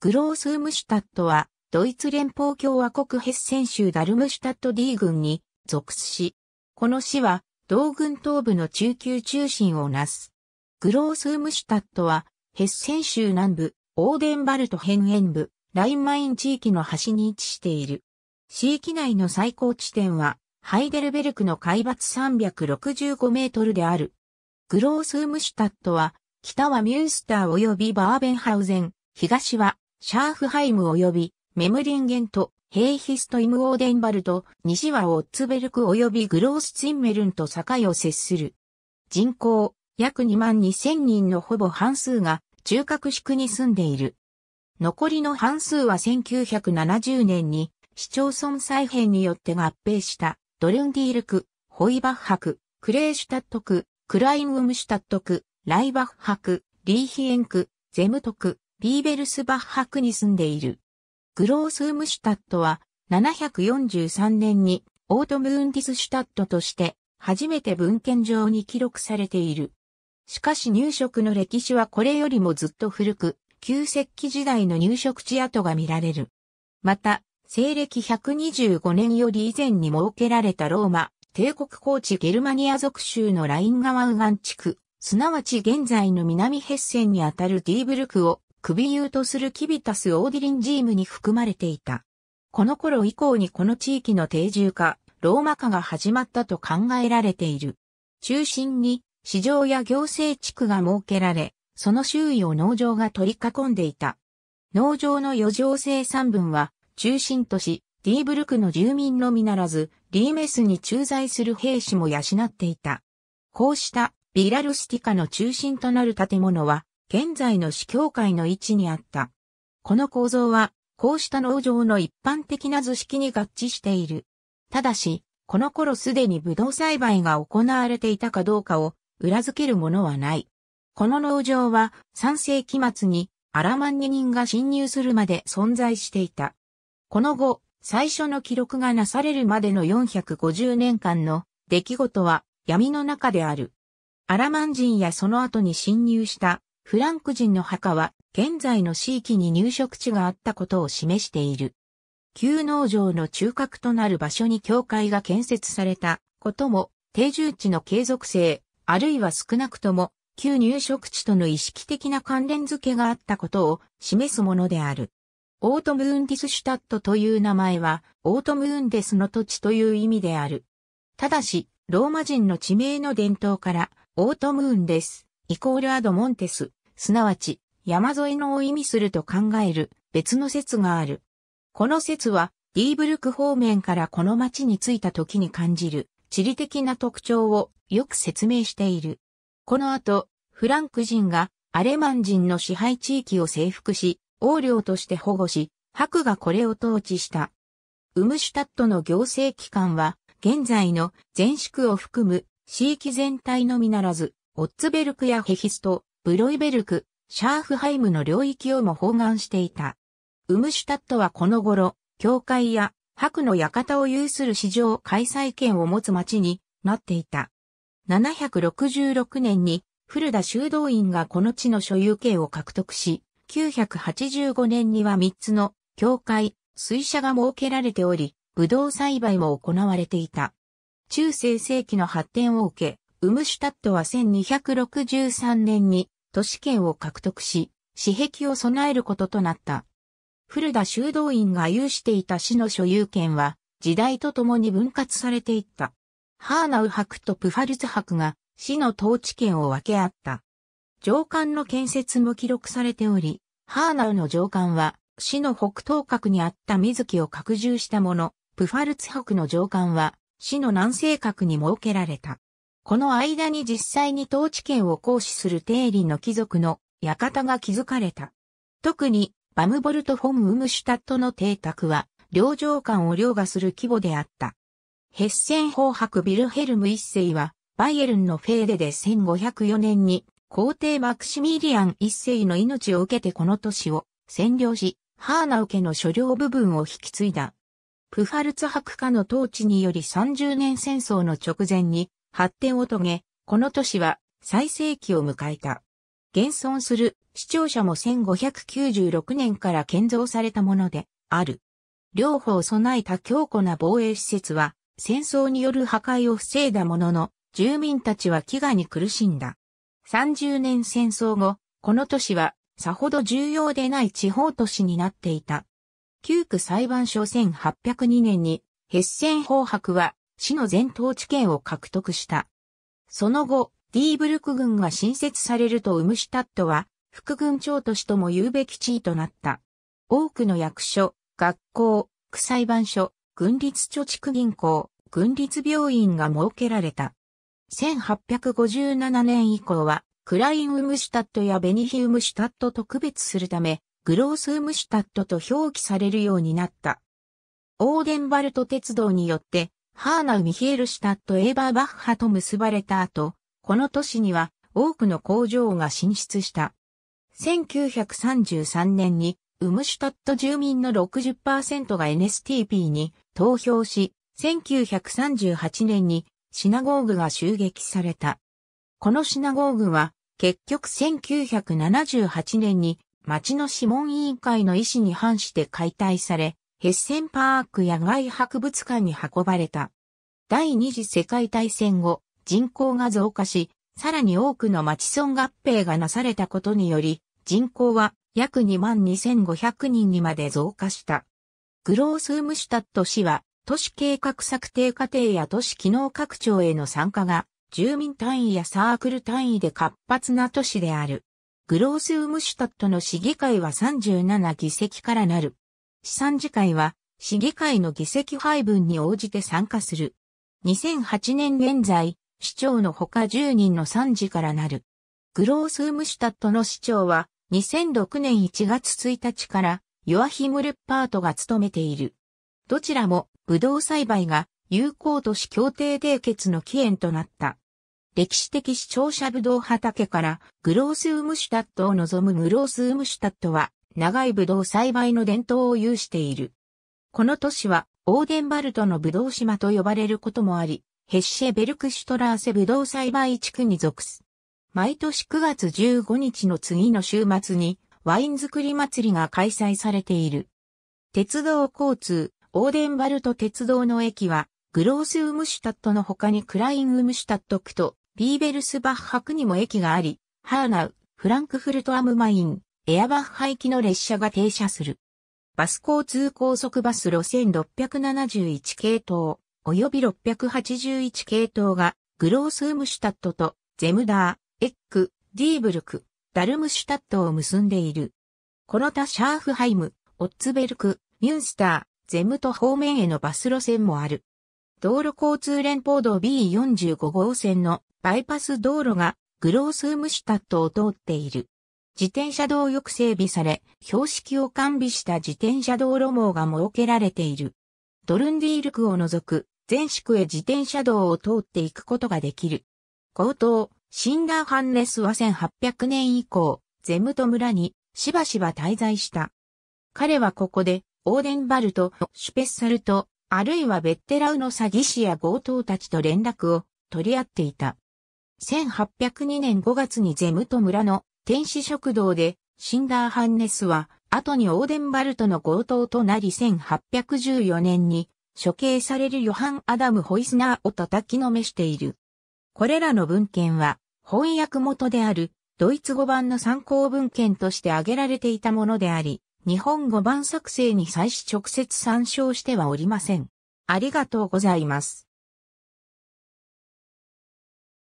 グロースームシュタットは、ドイツ連邦共和国ヘッセン州ダルムシュタット D 軍に属し、この市は、同軍東部の中級中心をなす。グロースームシュタットは、ヘッセン州南部、オーデンバルト辺縁部、ラインマイン地域の端に位置している。市域内の最高地点は、ハイデルベルクの海抜365メートルである。グロースームシュタットは、北はミュースター及びバーベンハウゼン、東はシャーフハイム及びメムリンゲンとヘイヒストイムオーデンバルト、西はオッツベルク及びグロースツンメルンと境を接する。人口、約2万2000人のほぼ半数が中核区に住んでいる。残りの半数は1970年に市町村再編によって合併したドルンディール区、ホイバッハ区、クレーシュタット区、クライムウムシュタット区、ライバッハ区、リーヒエン区、ゼムト区、ビーベルスバッハ区に住んでいる。グロースウムシュタットは743年にオートムーンティスシュタットとして初めて文献上に記録されている。しかし入植の歴史はこれよりもずっと古く、旧石器時代の入植地跡が見られる。また、西暦125年より以前に設けられたローマ、帝国高地ゲルマニア属州のライン川右岸地区、すなわち現在の南ヘッセンにあたるディーブルクを首優とするキビタス・オーディリンジームに含まれていた。この頃以降にこの地域の定住化、ローマ化が始まったと考えられている。中心に市場や行政地区が設けられ、その周囲を農場が取り囲んでいた。農場の余剰生産分は、中心都市、ディーブルクの住民のみならず、リーメスに駐在する兵士も養っていた。こうしたビラルスティカの中心となる建物は、現在の市教会の位置にあった。この構造は、こうした農場の一般的な図式に合致している。ただし、この頃すでにブドウ栽培が行われていたかどうかを裏付けるものはない。この農場は3世紀末にアラマンニ人が侵入するまで存在していた。この後、最初の記録がなされるまでの450年間の出来事は闇の中である。アラマン人やその後に侵入したフランク人の墓は現在の地域に入植地があったことを示している。旧農場の中核となる場所に教会が建設されたことも定住地の継続性、あるいは少なくとも旧入植地との意識的な関連付けがあったことを示すものである。オートムーンディスシュタットという名前は、オートムーンデスの土地という意味である。ただし、ローマ人の地名の伝統から、オートムーンデス、イコールアドモンテス、すなわち山沿いのを意味すると考える別の説がある。この説はディーブルク方面からこの町に着いた時に感じる地理的な特徴をよく説明している。この後、フランク人がアレマン人の支配地域を征服し、王領として保護し、白がこれを統治した。ウムシュタットの行政機関は、現在の全粛を含む地域全体のみならず、オッツベルクやヘヒスト、ブロイベルク、シャーフハイムの領域をも包含していた。ウムシュタットはこの頃、教会や白の館を有する市場開催権を持つ町になっていた。766年に古田修道院がこの地の所有権を獲得し、985年には3つの教会、水車が設けられており、ブドウ栽培も行われていた。中世世紀の発展を受け、ウムシュタットは1263年に都市圏を獲得し、私壁を備えることとなった。古田修道院が有していた市の所有権は、時代とともに分割されていった。ハーナウ博とプファルツ博が市の統治権を分け合った。上官の建設も記録されており、ハーナウの上官は、市の北東角にあった水木を拡充したもの、プファルツ博の上官は、市の南西角に設けられた。この間に実際に統治権を行使する定理の貴族の館が築かれた。特に、バムボルト・フォン・ウムシュタットの邸宅は、領上館を凌駕する規模であった。ヘッセン法伯ビルヘルム一世は、バイエルンのフェーデで1504年に、皇帝マクシミリアン一世の命を受けてこの都市を占領し、ハーナウ家の所領部分を引き継いだ。プファルツ博家の統治により30年戦争の直前に発展を遂げ、この都市は最盛期を迎えた。現存する市庁舎も1596年から建造されたものである。両方備えた強固な防衛施設は戦争による破壊を防いだものの、住民たちは飢餓に苦しんだ。30年戦争後、この都市はさほど重要でない地方都市になっていた。旧区裁判所1802年に、ヘッセン法白は市の全統治権を獲得した。その後、ディーブルク軍が新設されるとウムシュタットは、副軍長都市とも言うべき地位となった。多くの役所、学校、区裁判所、軍立貯蓄銀行、軍立病院が設けられた。1857年以降は、クラインウムシュタットやベニヒウムシュタットと区別するため、グロースウムシュタットと表記されるようになった。オーデンバルト鉄道によってハーナウ・ミヒエルシュタット・エーバーバッハと結ばれた後、この都市には多くの工場が進出した。1933年にウムシュタット住民の60%が NSTP に投票し、1938年にシナゴーグが襲撃された。このシナゴーグは結局1978年に町の諮問委員会の意思に反して解体され、ヘッセンパーク野外博物館に運ばれた。第二次世界大戦後、人口が増加し、さらに多くの町村合併がなされたことにより、人口は約22,500人にまで増加した。グロースームシュタット市は、都市計画策定過程や都市機能拡張への参加が、住民単位やサークル単位で活発な都市である。グロースウムシュタットの市議会は37議席からなる。資産次会は、市議会の議席配分に応じて参加する。2008年現在、市長のほか10人の参事からなる。グロースウムシュタットの市長は、2006年1月1日からヨアヒム・ルッパートが務めている。どちらも、ブドウ栽培が有効都市協定締結の起源となった。歴史的視聴者ブドウ畑からグロースウムシュタットを望むグロースウムシュタットは長いブドウ栽培の伝統を有している。この都市は、オーデンバルトのブドウ島と呼ばれることもあり、ヘッシェベルクシュトラーセブドウ栽培地区に属す。毎年9月15日の次の週末に、ワイン作り祭りが開催されている。鉄道交通、オーデンバルト鉄道の駅は、グロースウムシュタットの他にクラインウムシュタット区と、ビーベルスバッハ区にも駅があり、ハーナウ、フランクフルトアムマイン、エアバッハ行きの列車が停車する。バス交通高速バス路線671系統、及び681系統が、グロースウムシュタットと、ゼムダー、エック、ディーブルク、ダルムシュタットを結んでいる。この他シャーフハイム、オッツベルク、ミュンスター、ゼムト方面へのバス路線もある。道路交通連邦道 B45 号線のバイパス道路がグロースウムシュタットを通っている。自転車道よく整備され、標識を完備した自転車道路網が設けられている。ドルンディール区を除く全宿へ自転車道を通っていくことができる。高等、シンダーハンネスは1800年以降、ゼムト村にしばしば滞在した。彼はここで、オーデンバルト、シュペッサルト、あるいはベッテラウの詐欺師や強盗たちと連絡を取り合っていた。1802年5月にゼムト村の天使食堂で、シンダー・ハンネスは、後にオーデンバルトの強盗となり1814年に、処刑されるヨハン・アダム・ホイスナーを叩きのめしている。これらの文献は、翻訳元である、ドイツ語版の参考文献として挙げられていたものであり、日本語版作成に際し直接参照してはおりません。ありがとうございます。